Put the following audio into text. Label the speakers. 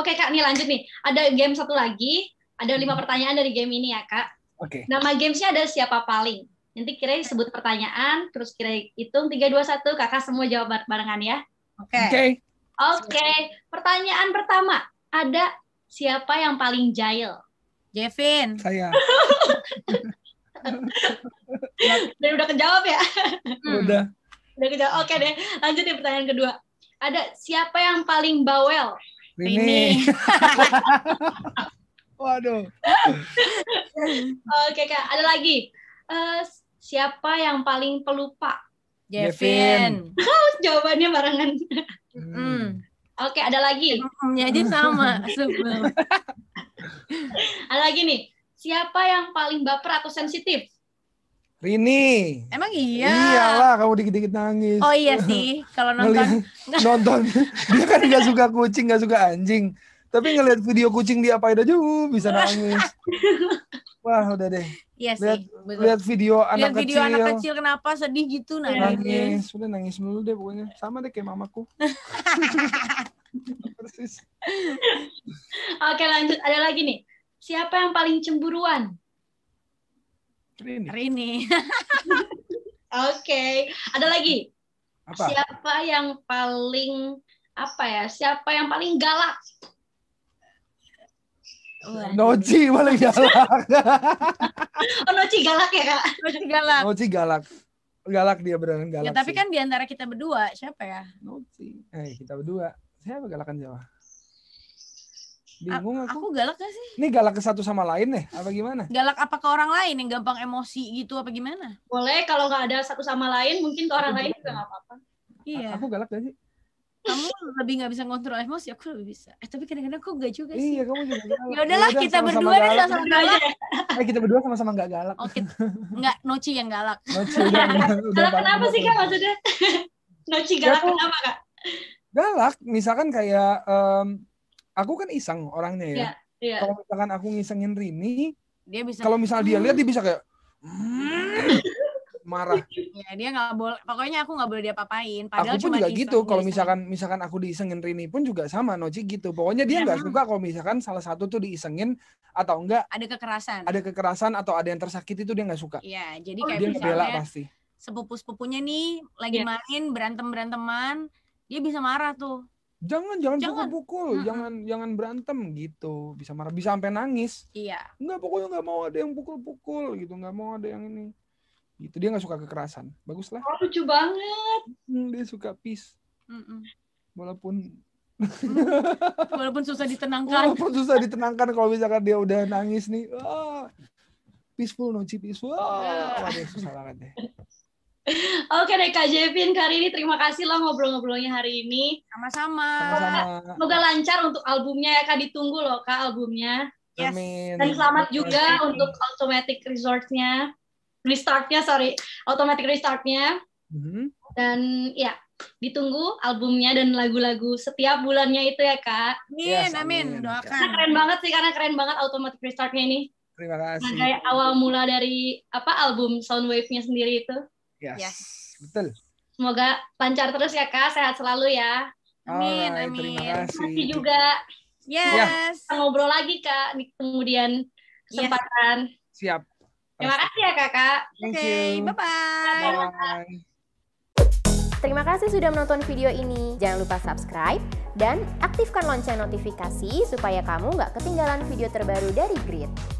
Speaker 1: Oke Kak, nih lanjut nih. Ada game satu lagi. Ada lima pertanyaan dari game ini ya Kak. Oke. Okay. Nama gamesnya ada siapa paling. Nanti kira sebut pertanyaan, terus kira hitung tiga dua satu. Kakak semua jawab barengan ya. Oke. Okay. Oke. Okay. Pertanyaan pertama. Ada siapa yang paling jail? Jevin. Saya. Dan udah kejawab ya? Udah. Udah kejawab. Oke deh. Lanjut nih ya pertanyaan kedua. Ada siapa yang paling bawel?
Speaker 2: Rini. Waduh.
Speaker 1: Oke kak, ada lagi. Uh, siapa yang paling pelupa?
Speaker 2: Jevin.
Speaker 1: Jawabannya barengan. Hmm. Oke, okay, ada lagi. Ya aja sama. ada lagi nih. Siapa yang paling baper atau sensitif?
Speaker 2: Rini.
Speaker 1: Emang iya? Iyalah,
Speaker 2: kamu dikit-dikit nangis. Oh iya sih,
Speaker 1: kalau nonton. Ngeliat,
Speaker 2: nonton. Dia kan nggak suka kucing, nggak suka anjing. Tapi ngelihat video kucing dia apa aja uh, bisa nangis. Wah, udah deh. Iya lihat, sih. Lihat video anak video kecil. video anak kecil kenapa sedih gitu nangis. Nangis, udah nangis mulu deh pokoknya. Sama deh kayak mamaku.
Speaker 1: Oke, lanjut. Ada lagi nih. Siapa yang paling cemburuan?
Speaker 2: Rini. Rini.
Speaker 1: Oke, okay. ada lagi. Apa? Siapa yang paling apa ya? Siapa yang paling galak?
Speaker 2: Noji Noci paling galak.
Speaker 1: oh, Noci galak ya, Kak? Noci galak. Noci
Speaker 2: galak. Galak dia benar galak. Ya, tapi sih. kan
Speaker 1: di antara kita berdua siapa ya?
Speaker 2: Noci. Eh, hey, kita berdua. Siapa galakan Jawa? bingung A aku. aku galak gak sih ini galak ke satu sama lain nih ya? apa gimana
Speaker 1: galak apa ke orang lain yang gampang emosi gitu apa gimana boleh kalau nggak ada satu sama lain mungkin ke orang aku lain juga nggak apa-apa iya aku galak gak sih kamu lebih nggak bisa ngontrol emosi aku lebih bisa eh tapi kadang-kadang aku gak juga sih iya kamu juga galak. ya udahlah kita sama -sama berdua deh sama-sama galak
Speaker 2: eh, kita berdua sama-sama gak galak oke oh, okay.
Speaker 1: nggak noci yang galak noci udah, udah galak kenapa sih kak maksudnya noci galak ya, kenapa
Speaker 2: kak galak misalkan kayak um, aku kan iseng orangnya ya. Yeah, yeah. Kalau misalkan aku ngisengin Rini, dia bisa Kalau misal dia hmm. lihat dia bisa kayak hmm, marah.
Speaker 1: Ya, dia nggak boleh pokoknya aku nggak boleh dia papain padahal aku pun cuma juga gitu
Speaker 2: kalau misalkan misalkan aku diisengin Rini pun juga sama Noci gitu. Pokoknya dia nggak ya, suka kalau misalkan salah satu tuh diisengin atau enggak ada kekerasan. Ada kekerasan atau ada yang tersakiti itu dia nggak suka.
Speaker 1: Iya, jadi kayak oh, dia misalnya, pasti. Sepupu-sepupunya nih lagi ya. main berantem-beranteman, dia bisa marah tuh
Speaker 2: jangan jangan, jangan. pukul-pukul, mm -hmm. jangan jangan berantem gitu, bisa marah, bisa sampai nangis. Iya. Enggak pokoknya nggak mau ada yang pukul-pukul gitu, nggak mau ada yang ini. Gitu dia nggak suka kekerasan, bagus lah. Oh, lucu banget. Hmm, dia suka peace. Mm -mm. Walaupun walaupun susah ditenangkan. Walaupun susah ditenangkan kalau misalkan dia udah nangis nih, oh, peaceful no peaceful, walaupun susah banget deh.
Speaker 1: Oke deh Kak Jevin, hari ini terima kasih loh ngobrol-ngobrolnya hari ini. Sama-sama. Semoga lancar untuk albumnya ya Kak, ditunggu loh Kak albumnya. Yes. Amin. Dan selamat juga Amin. untuk automatic resortnya, restartnya sorry, automatic restartnya. Mm-hmm. Dan ya ditunggu albumnya dan lagu-lagu setiap bulannya itu ya kak. Amin, yes, amin. amin. Doakan. Karena keren banget sih, karena keren banget automatic restartnya ini.
Speaker 2: Terima kasih. Nah, kayak
Speaker 1: awal mula dari apa album Soundwave-nya sendiri itu.
Speaker 2: Yes. yes. Betul.
Speaker 1: Semoga lancar terus ya Kak, sehat selalu ya.
Speaker 2: Amin, right, amin. Terima kasih. terima
Speaker 1: kasih juga. Yes. Ya. Kita ngobrol lagi Kak di kemudian kesempatan.
Speaker 2: Yes. Siap. Terima kasih ya
Speaker 1: Kakak. Oke, okay, bye-bye.
Speaker 2: Bye-bye.
Speaker 1: Terima kasih sudah menonton video ini. Jangan lupa subscribe dan aktifkan lonceng notifikasi supaya kamu nggak ketinggalan video terbaru dari Grid.